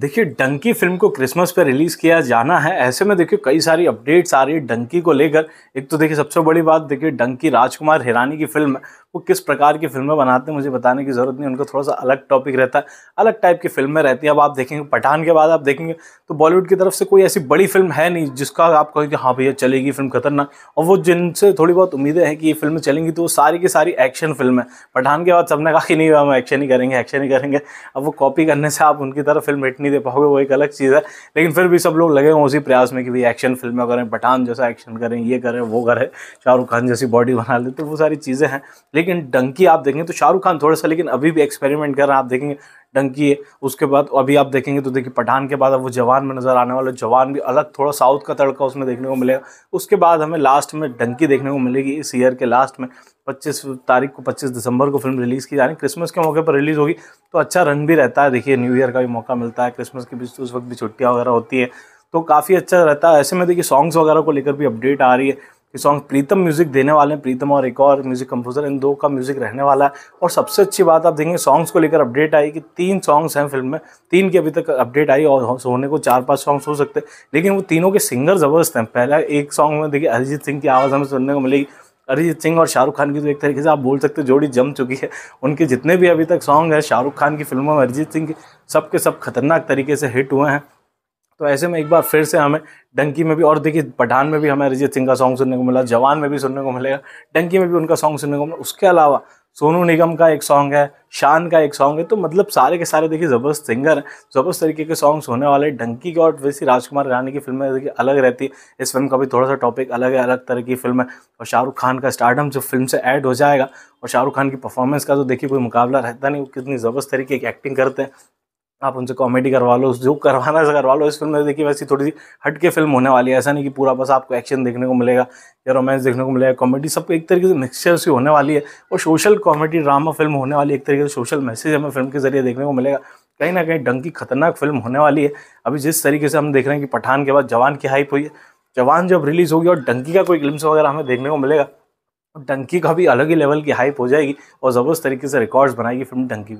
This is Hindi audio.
देखिए डंकी फिल्म को क्रिसमस पे रिलीज़ किया जाना है ऐसे में देखिए कई सारी अपडेट्स आ रही है डंकी को लेकर एक तो देखिए सबसे बड़ी बात देखिए डंकी राजकुमार हिरानी की फिल्म वो किस प्रकार की फिल्में बनाते हैं मुझे बताने की ज़रूरत नहीं उनका थोड़ा सा अलग टॉपिक रहता है अलग टाइप की फिल्में रहती है अब आप देखेंगे पठान के बाद आप देखेंगे तो बॉलीवुड की तरफ से कोई ऐसी बड़ी फिल्म है नहीं जिसका आप कहेंगे हाँ भैया चलेगी फिल्म खतरनाक और वो जिनसे थोड़ी बहुत उम्मीदें हैं कि ये फिल्में चलेंगी तो वो सारी की सारी एक्शन फिल्म है पठान के बाद सबने कहा कि नहीं हम एक्शन ही करेंगे एक्शन ही करेंगे अब वो कॉपी करने से आप उनकी तरफ फिल्म हिट नहीं दे पाओगे वो एक अलग चीज़ है लेकिन फिर भी सब लोग लगे हुए उसी प्रयास में कि भाई एक्शन फिल्में करें पठान जैसा एक्शन करें ये करें वो करें शाहरुख खान जैसी बॉडी बना ले तो वो सारी चीज़ें हैं लेकिन डंकी आप देखेंगे तो शाहरुख खान थोड़ा सा लेकिन अभी भी एक्सपेरिमेंट कर रहे हैं आप देखेंगे डंकी है उसके बाद अभी आप देखेंगे तो देखिए पठान के बाद अब वो जवान में नज़र आने वाला जवान भी अलग थोड़ा साउथ का तड़का उसमें देखने को मिलेगा उसके बाद हमें लास्ट में डंकी देखने को मिलेगी इस ईयर के लास्ट में 25 तारीख को 25 दिसंबर को फिल्म रिलीज़ की जानी क्रिसमस के मौके पर रिलीज़ होगी तो अच्छा रन भी रहता है देखिए न्यू ईयर का भी मौका मिलता है क्रिसमस के बीच तो उस वक्त भी छुट्टियाँ वगैरह होती है तो काफ़ी अच्छा रहता है ऐसे में देखिए सॉन्ग्स वगैरह को लेकर भी अपडेट आ रही है ये सॉन्ग प्रीतम म्यूज़िक देने वाले हैं प्रीतम और एक और म्यूज़िक कंपोजर इन दो का म्यूज़िक रहने वाला है और सबसे अच्छी बात आप देखेंगे सॉन्ग्स को लेकर अपडेट आई कि तीन सॉन्ग्स हैं फिल्म में तीन की अभी तक अपडेट आई और होने को चार पांच सॉन्ग्स हो सकते हैं लेकिन वो तीनों के सिंगर ज़बरदस्त हैं पहला एक सॉन्ग में देखिए अरिजीत सिंह की आवाज़ हमें सुनने को मिलेगी अरिजीत सिंह और शाहरुख खान की तो एक तरीके से आप बोल सकते जोड़ी जम चुकी है उनके जितने भी अभी तक सॉन्ग हैं शाहरुख खान की फिल्मों में अरिजीत सिंह सब के सब खतरनाक तरीके से हिट हुए हैं तो ऐसे में एक बार फिर से हमें डंकी में भी और देखिए पठान में भी हमें अरिजीत सिंह का सॉन्ग सुनने को मिला जवान में भी सुनने को मिलेगा डंकी में भी उनका सॉन्ग सुनने को मिला उसके अलावा सोनू निगम का एक सॉन्ग है शान का एक सॉन्ग है तो मतलब सारे के सारे देखिए ज़बरदस्त सिंगर हैं ज़बरदस्त तरीके के सॉन्ग्स होने वाले डंकी के और वैसी राजकुमार रानी की फिल्में देखिए अलग रहती है इस फिल्म का भी थोड़ा सा टॉपिक अलग है अलग तरह की फिल्म है और शाहरुख खान का स्टार्टअप जो फिल्म से ऐड हो जाएगा और शाहरुख खान की परफॉर्मेंस का जो तो देखिए कोई मुकाबला रहता नहीं वो कितनी ज़बरदस्त तरीके की एक्टिंग करते हैं आप उनसे कॉमेडी करवा लो जो करवाना है करवा लो इस फिल्म में देखिए वैसी थोड़ी सी हटके फिल्म होने वाली है ऐसा नहीं कि पूरा बस आपको एक्शन देखने को मिलेगा या रोमांस देखने को मिलेगा कॉमेडी सब एक तरीके से मिक्सचर से होने वाली है और सोशल कॉमेडी ड्रामा फिल्म होने वाली एक तरीके से सोशल मैसेज हमें फिल्म के जरिए देखने को मिलेगा कहीं ना कहीं डंकी खतरनाक फिल्म होने वाली है अभी जिस तरीके से हम देख रहे हैं कि पठान के बाद जवान की हाइप हुई है जवान जब रिलीज़ होगी और डंकी का कोई ग्लिम्स वगैरह हमें देखने को मिलेगा तो डंकी का भी अलग ही लेवल की हाइप हो जाएगी और ज़बरदस्त तरीके से रिकॉर्ड्स बनाएगी फिल्म डंकी भी